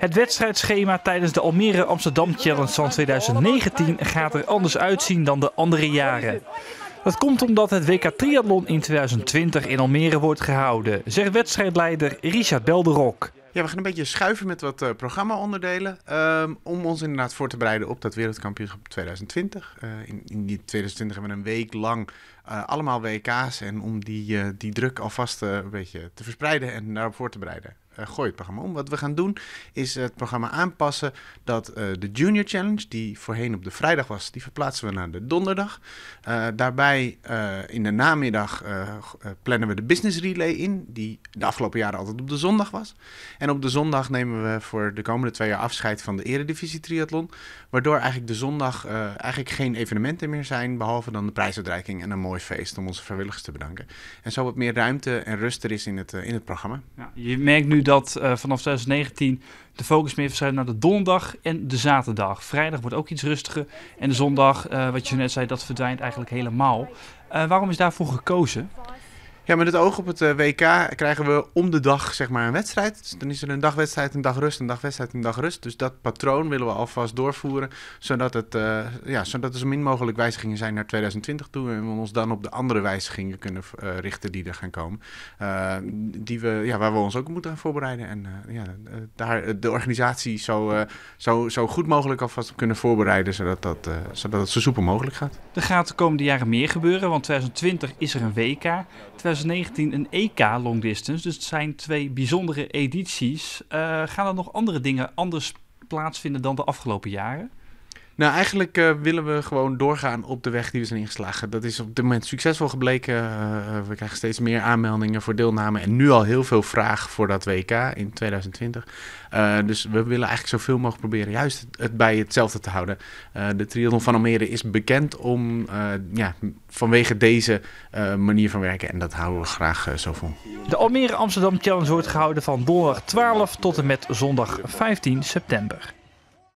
Het wedstrijdschema tijdens de Almere Amsterdam Challenge van 2019 gaat er anders uitzien dan de andere jaren. Dat komt omdat het WK Triathlon in 2020 in Almere wordt gehouden, zegt wedstrijdleider Richard Belderok. Ja, we gaan een beetje schuiven met wat uh, programma-onderdelen. Ehm, om ons inderdaad voor te bereiden op dat wereldkampioenschap 2020. Eh, in, in, die 2020 hebben we een week lang eh, allemaal WK's. En om die, die druk alvast een beetje te verspreiden en daarop voor te bereiden, eh, gooi het programma om. Wat we gaan doen is het programma aanpassen dat eh, de Junior Challenge, die voorheen op de vrijdag was, die verplaatsen we naar de donderdag. Eh, daarbij in de namiddag plannen we de Business Relay in, die de afgelopen jaren altijd op de zondag was. En op de zondag nemen we voor de komende twee jaar afscheid van de Eredivisie Triathlon, waardoor eigenlijk de zondag eigenlijk geen evenementen meer zijn, behalve dan de prijsuitreiking en een mooi feest om onze vrijwilligers te bedanken. En zo wat meer ruimte en rust er is in het, in het programma. Ja, je merkt nu dat dat eh, vanaf 2019 de focus meer verschuift naar de donderdag en de zaterdag. Vrijdag wordt ook iets rustiger en de zondag, eh, wat je net zei, dat verdwijnt eigenlijk helemaal. Eh, waarom is daarvoor gekozen? Ja, met het oog op het eh, WK krijgen we om de dag zeg maar, een wedstrijd. Dus dan is er een dagwedstrijd, een dag rust, een dagwedstrijd, een dag rust. Dus dat patroon willen we alvast doorvoeren, zodat, het, eh, ja, zodat er zo min mogelijk wijzigingen zijn naar 2020 toe. En we ons dan op de andere wijzigingen kunnen eh, richten die er gaan komen. die we, ja, waar we ons ook moeten gaan voorbereiden. En ja, daar de organisatie zo, zo, zo goed mogelijk alvast kunnen voorbereiden, zodat, dat, zodat het zo soepel mogelijk gaat. Er gaat de komende jaren meer gebeuren, want 2020 is er een WK. 2020 2019 een EK Long Distance. Dus het zijn twee bijzondere edities. Eh, gaan er nog andere dingen anders plaatsvinden dan de afgelopen jaren? Nou, eigenlijk eh, willen we gewoon doorgaan op de weg die we zijn ingeslagen. Dat is op dit moment succesvol gebleken. Eh, eh, we krijgen steeds meer aanmeldingen voor deelname en nu al heel veel vraag voor dat WK in 2020. dus we willen eigenlijk zoveel mogelijk proberen juist het bij hetzelfde te houden. de triathlon van Almere is bekend om, ja, vanwege deze manier van werken en dat houden we graag zo vol. De Almere Amsterdam Challenge wordt gehouden van donderdag 12 tot en met zondag 15 september.